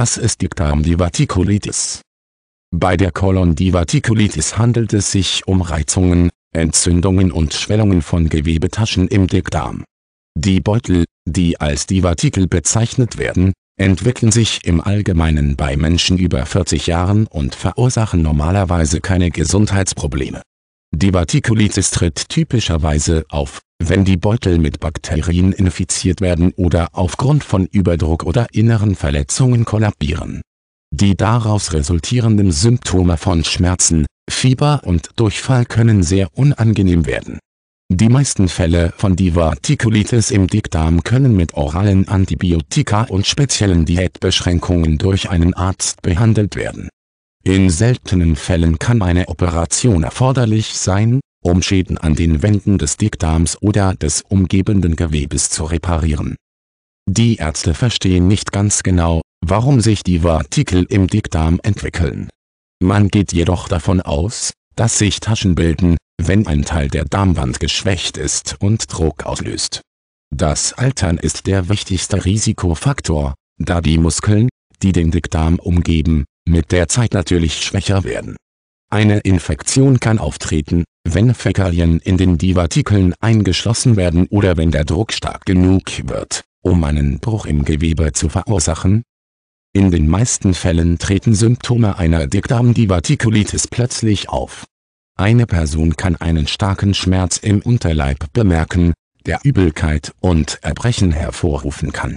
Was ist Dickdarm diverticulitis? Bei der Kolon Kolondiverticulitis handelt es sich um Reizungen, Entzündungen und Schwellungen von Gewebetaschen im Dickdarm. Die Beutel, die als Divertikel bezeichnet werden, entwickeln sich im Allgemeinen bei Menschen über 40 Jahren und verursachen normalerweise keine Gesundheitsprobleme die Divertikulitis tritt typischerweise auf, wenn die Beutel mit Bakterien infiziert werden oder aufgrund von Überdruck oder inneren Verletzungen kollabieren. Die daraus resultierenden Symptome von Schmerzen, Fieber und Durchfall können sehr unangenehm werden. Die meisten Fälle von Divertikulitis im Dickdarm können mit oralen Antibiotika und speziellen Diätbeschränkungen durch einen Arzt behandelt werden in seltenen Fällen kann eine Operation erforderlich sein, um Schäden an den Wänden des Dickdarms oder des umgebenden Gewebes zu reparieren. Die Ärzte verstehen nicht ganz genau, warum sich die Partikel im Dickdarm entwickeln. Man geht jedoch davon aus, dass sich Taschen bilden, wenn ein Teil der Darmwand geschwächt ist und Druck auslöst. Das Altern ist der wichtigste Risikofaktor, da die Muskeln, die den Dickdarm umgeben, mit der Zeit natürlich schwächer werden. Eine Infektion kann auftreten, wenn Fäkalien in den Divertikeln eingeschlossen werden oder wenn der Druck stark genug wird, um einen Bruch im Gewebe zu verursachen. In den meisten Fällen treten Symptome einer Dickdarmdivertikulitis plötzlich auf. Eine Person kann einen starken Schmerz im Unterleib bemerken, der Übelkeit und Erbrechen hervorrufen kann.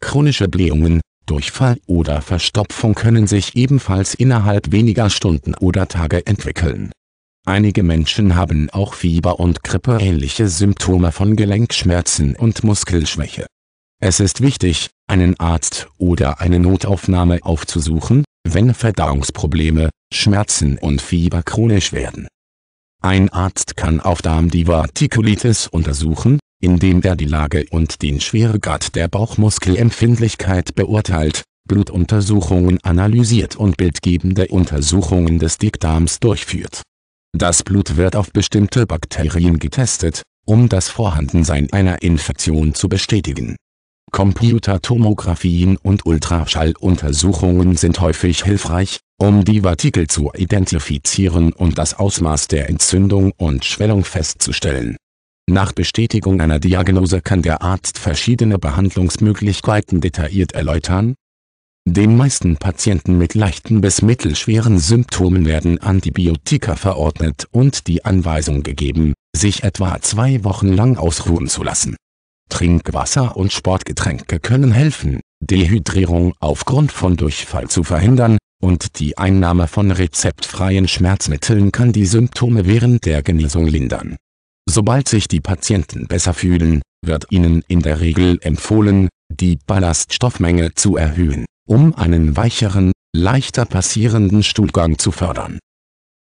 Chronische Blähungen, Durchfall oder Verstopfung können sich ebenfalls innerhalb weniger Stunden oder Tage entwickeln. Einige Menschen haben auch Fieber und grippeähnliche Symptome von Gelenkschmerzen und Muskelschwäche. Es ist wichtig, einen Arzt oder eine Notaufnahme aufzusuchen, wenn Verdauungsprobleme, Schmerzen und Fieber chronisch werden. Ein Arzt kann auf Darmdivertikulitis untersuchen, indem er die Lage und den Schweregrad der Bauchmuskelempfindlichkeit beurteilt, Blutuntersuchungen analysiert und bildgebende Untersuchungen des Dickdarms durchführt. Das Blut wird auf bestimmte Bakterien getestet, um das Vorhandensein einer Infektion zu bestätigen. Computertomographien und Ultraschalluntersuchungen sind häufig hilfreich, um die Partikel zu identifizieren und das Ausmaß der Entzündung und Schwellung festzustellen nach Bestätigung einer Diagnose kann der Arzt verschiedene Behandlungsmöglichkeiten detailliert erläutern. Den meisten Patienten mit leichten bis mittelschweren Symptomen werden Antibiotika verordnet und die Anweisung gegeben, sich etwa zwei Wochen lang ausruhen zu lassen. Trinkwasser und Sportgetränke können helfen, Dehydrierung aufgrund von Durchfall zu verhindern, und die Einnahme von rezeptfreien Schmerzmitteln kann die Symptome während der Genesung lindern Sobald sich die Patienten besser fühlen, wird ihnen in der Regel empfohlen, die Ballaststoffmenge zu erhöhen, um einen weicheren, leichter passierenden Stuhlgang zu fördern.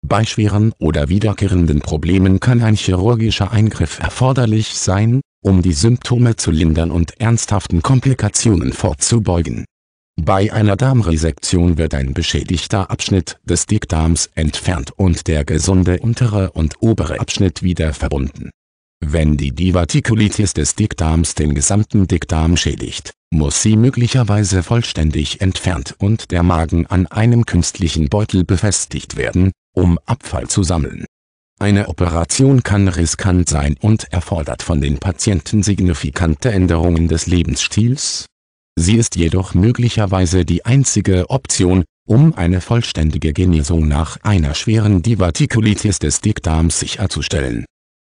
Bei schweren oder wiederkehrenden Problemen kann ein chirurgischer Eingriff erforderlich sein, um die Symptome zu lindern und ernsthaften Komplikationen vorzubeugen bei einer Darmresektion wird ein beschädigter Abschnitt des Dickdarms entfernt und der gesunde untere und obere Abschnitt wieder verbunden. Wenn die Divertikulitis des Dickdarms den gesamten Dickdarm schädigt, muss sie möglicherweise vollständig entfernt und der Magen an einem künstlichen Beutel befestigt werden, um Abfall zu sammeln. Eine Operation kann riskant sein und erfordert von den Patienten signifikante Änderungen des Lebensstils, Sie ist jedoch möglicherweise die einzige Option, um eine vollständige Genesung nach einer schweren Divertikulitis des Dickdarms sicherzustellen